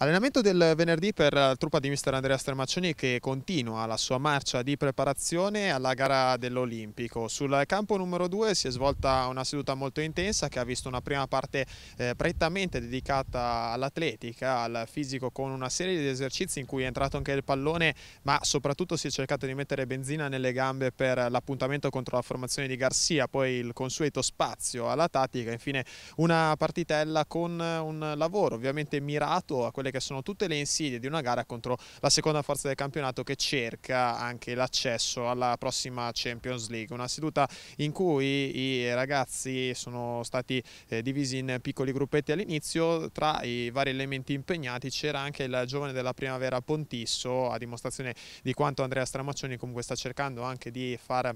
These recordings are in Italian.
Allenamento del venerdì per la truppa di mister Andrea Stermaccioni che continua la sua marcia di preparazione alla gara dell'Olimpico. Sul campo numero 2 si è svolta una seduta molto intensa che ha visto una prima parte eh, prettamente dedicata all'atletica, al fisico con una serie di esercizi in cui è entrato anche il pallone ma soprattutto si è cercato di mettere benzina nelle gambe per l'appuntamento contro la formazione di Garcia, poi il consueto spazio alla tattica, infine una partitella con un lavoro ovviamente mirato a quelle quelle che sono tutte le insidie di una gara contro la seconda forza del campionato che cerca anche l'accesso alla prossima Champions League. Una seduta in cui i ragazzi sono stati eh, divisi in piccoli gruppetti all'inizio, tra i vari elementi impegnati c'era anche il giovane della primavera Pontisso, a dimostrazione di quanto Andrea Stramaccioni comunque sta cercando anche di far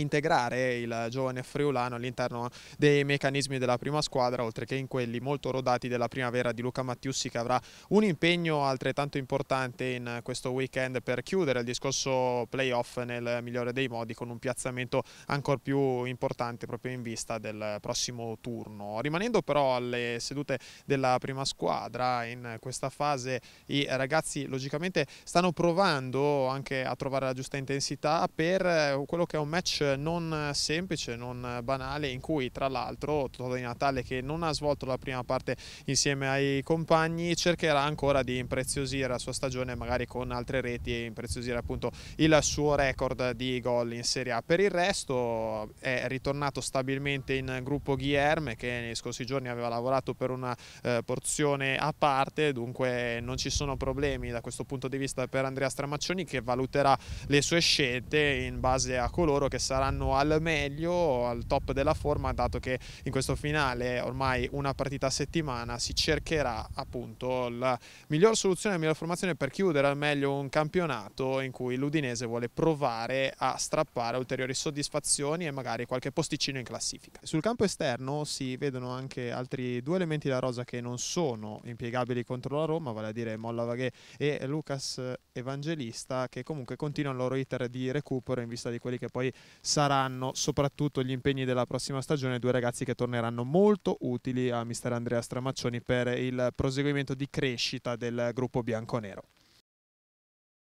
integrare il giovane friulano all'interno dei meccanismi della prima squadra oltre che in quelli molto rodati della primavera di Luca Mattiussi che avrà un impegno altrettanto importante in questo weekend per chiudere il discorso playoff nel migliore dei modi con un piazzamento ancora più importante proprio in vista del prossimo turno. Rimanendo però alle sedute della prima squadra in questa fase i ragazzi logicamente stanno provando anche a trovare la giusta intensità per eh, quello che è un match non semplice, non banale, in cui tra l'altro Toto di Natale che non ha svolto la prima parte insieme ai compagni cercherà ancora di impreziosire la sua stagione magari con altre reti e impreziosire appunto il suo record di gol in Serie A. Per il resto è ritornato stabilmente in gruppo Guilherme che nei scorsi giorni aveva lavorato per una eh, porzione a parte, dunque non ci sono problemi da questo punto di vista per Andrea Stramaccioni che valuterà le sue scelte in base a coloro che saranno saranno al meglio, al top della forma, dato che in questo finale ormai una partita a settimana si cercherà appunto la miglior soluzione, la miglior formazione per chiudere al meglio un campionato in cui l'Udinese vuole provare a strappare ulteriori soddisfazioni e magari qualche posticino in classifica. Sul campo esterno si vedono anche altri due elementi della rosa che non sono impiegabili contro la Roma, vale a dire Molla Vaghe e Lucas Evangelista che comunque continuano il loro iter di recupero in vista di quelli che poi saranno soprattutto gli impegni della prossima stagione, due ragazzi che torneranno molto utili a mister Andrea Stramaccioni per il proseguimento di crescita del gruppo bianconero.